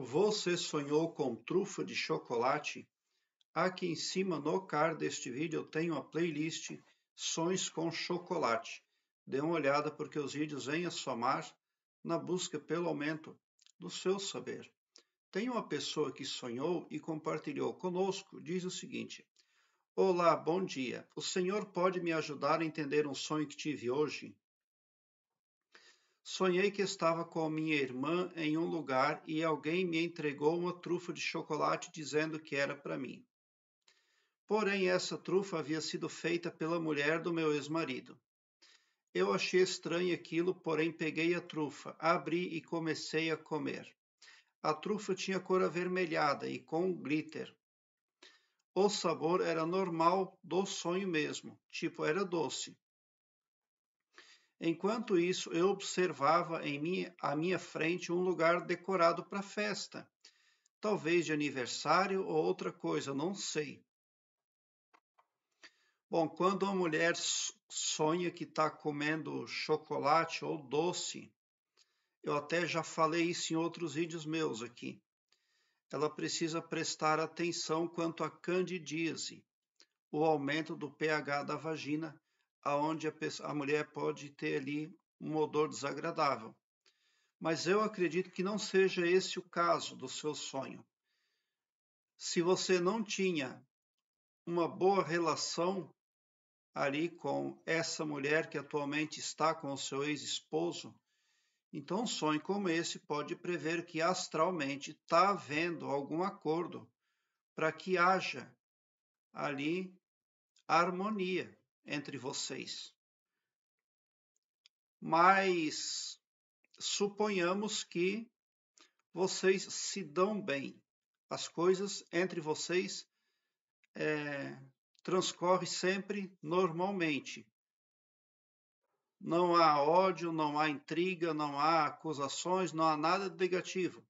Você sonhou com trufa de chocolate? Aqui em cima no card deste vídeo eu tenho a playlist Sonhos com Chocolate. Dê uma olhada porque os vídeos vêm a somar na busca pelo aumento do seu saber. Tem uma pessoa que sonhou e compartilhou conosco, diz o seguinte: Olá, bom dia. O senhor pode me ajudar a entender um sonho que tive hoje? Sonhei que estava com minha irmã em um lugar e alguém me entregou uma trufa de chocolate dizendo que era para mim. Porém, essa trufa havia sido feita pela mulher do meu ex-marido. Eu achei estranho aquilo, porém peguei a trufa, abri e comecei a comer. A trufa tinha cor avermelhada e com glitter. O sabor era normal do sonho mesmo, tipo era doce. Enquanto isso, eu observava em minha, à minha frente um lugar decorado para festa, talvez de aniversário ou outra coisa, não sei. Bom, quando uma mulher sonha que está comendo chocolate ou doce, eu até já falei isso em outros vídeos meus aqui. Ela precisa prestar atenção quanto à candidíase, o aumento do pH da vagina aonde a, pessoa, a mulher pode ter ali um odor desagradável. Mas eu acredito que não seja esse o caso do seu sonho. Se você não tinha uma boa relação ali com essa mulher que atualmente está com o seu ex-esposo, então um sonho como esse pode prever que astralmente está havendo algum acordo para que haja ali harmonia entre vocês. Mas suponhamos que vocês se dão bem, as coisas entre vocês é, transcorrem sempre normalmente. Não há ódio, não há intriga, não há acusações, não há nada de negativo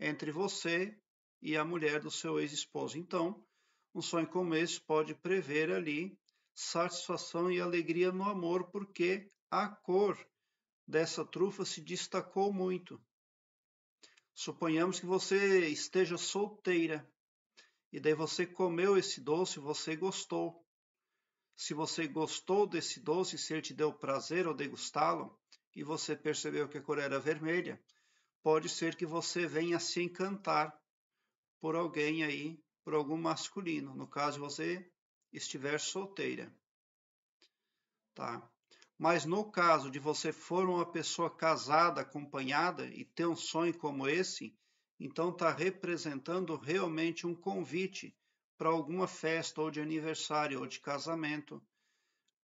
entre você e a mulher do seu ex-esposo. Então, um sonho como esse pode prever ali satisfação e alegria no amor, porque a cor dessa trufa se destacou muito. Suponhamos que você esteja solteira e daí você comeu esse doce, você gostou. Se você gostou desse doce, se ele te deu prazer ao degustá-lo e você percebeu que a cor era vermelha, pode ser que você venha se encantar por alguém aí, por algum masculino. No caso, você estiver solteira. Tá? Mas no caso de você for uma pessoa casada, acompanhada e ter um sonho como esse, então está representando realmente um convite para alguma festa ou de aniversário ou de casamento.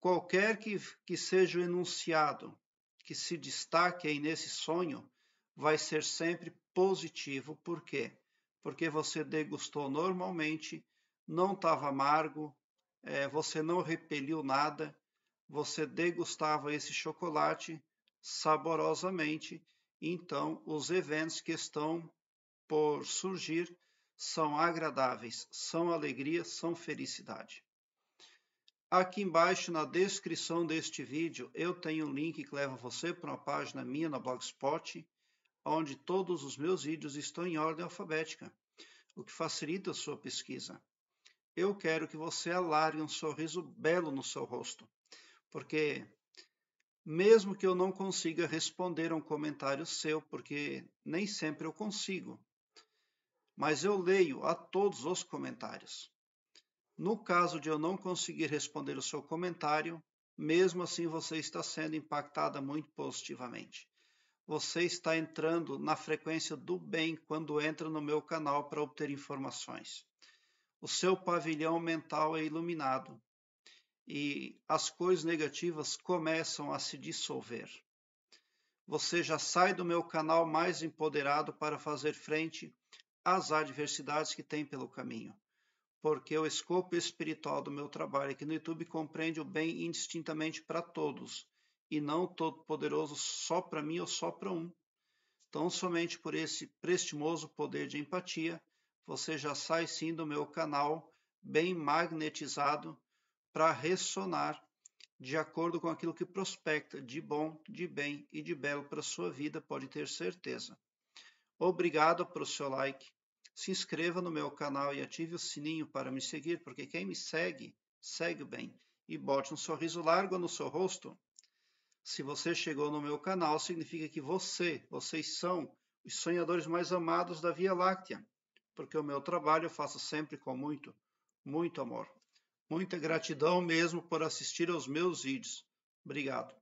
Qualquer que, que seja o enunciado que se destaque aí nesse sonho vai ser sempre positivo. Por quê? Porque você degustou normalmente, não estava amargo, é, você não repeliu nada, você degustava esse chocolate saborosamente. Então, os eventos que estão por surgir são agradáveis, são alegria, são felicidade. Aqui embaixo na descrição deste vídeo eu tenho um link que leva você para uma página minha na Blogspot, onde todos os meus vídeos estão em ordem alfabética, o que facilita a sua pesquisa. Eu quero que você alargue um sorriso belo no seu rosto, porque mesmo que eu não consiga responder a um comentário seu, porque nem sempre eu consigo, mas eu leio a todos os comentários. No caso de eu não conseguir responder o seu comentário, mesmo assim você está sendo impactada muito positivamente. Você está entrando na frequência do bem quando entra no meu canal para obter informações o seu pavilhão mental é iluminado e as cores negativas começam a se dissolver. Você já sai do meu canal mais empoderado para fazer frente às adversidades que tem pelo caminho, porque o escopo espiritual do meu trabalho aqui no YouTube compreende o bem indistintamente para todos e não todo poderoso só para mim ou só para um. Então, somente por esse prestimoso poder de empatia você já sai sim do meu canal bem magnetizado para ressonar de acordo com aquilo que prospecta de bom, de bem e de belo para sua vida, pode ter certeza. Obrigado pelo seu like. Se inscreva no meu canal e ative o sininho para me seguir, porque quem me segue, segue bem. E bote um sorriso largo no seu rosto. Se você chegou no meu canal, significa que você, vocês são os sonhadores mais amados da Via Láctea porque o meu trabalho eu faço sempre com muito, muito amor. Muita gratidão mesmo por assistir aos meus vídeos. Obrigado.